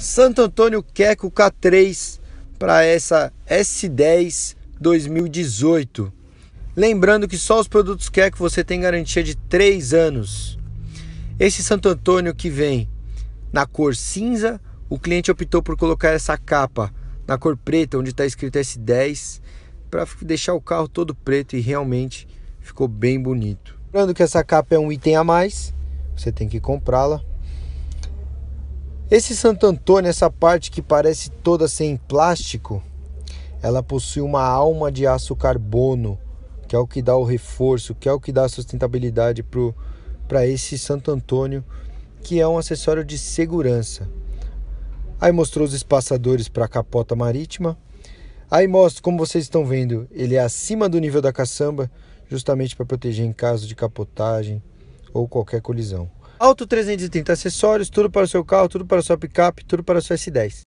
Santo Antônio Queco K3 para essa S10 2018. Lembrando que só os produtos Queco você tem garantia de 3 anos. Esse Santo Antônio que vem na cor cinza, o cliente optou por colocar essa capa na cor preta, onde está escrito S10, para deixar o carro todo preto e realmente ficou bem bonito. Lembrando que essa capa é um item a mais, você tem que comprá-la. Esse Santo Antônio, essa parte que parece toda sem plástico, ela possui uma alma de aço carbono, que é o que dá o reforço, que é o que dá a sustentabilidade para esse Santo Antônio, que é um acessório de segurança. Aí mostrou os espaçadores para a capota marítima. Aí mostra, como vocês estão vendo, ele é acima do nível da caçamba, justamente para proteger em caso de capotagem ou qualquer colisão. Auto 330 acessórios, tudo para o seu carro, tudo para a sua picape, tudo para a sua S10.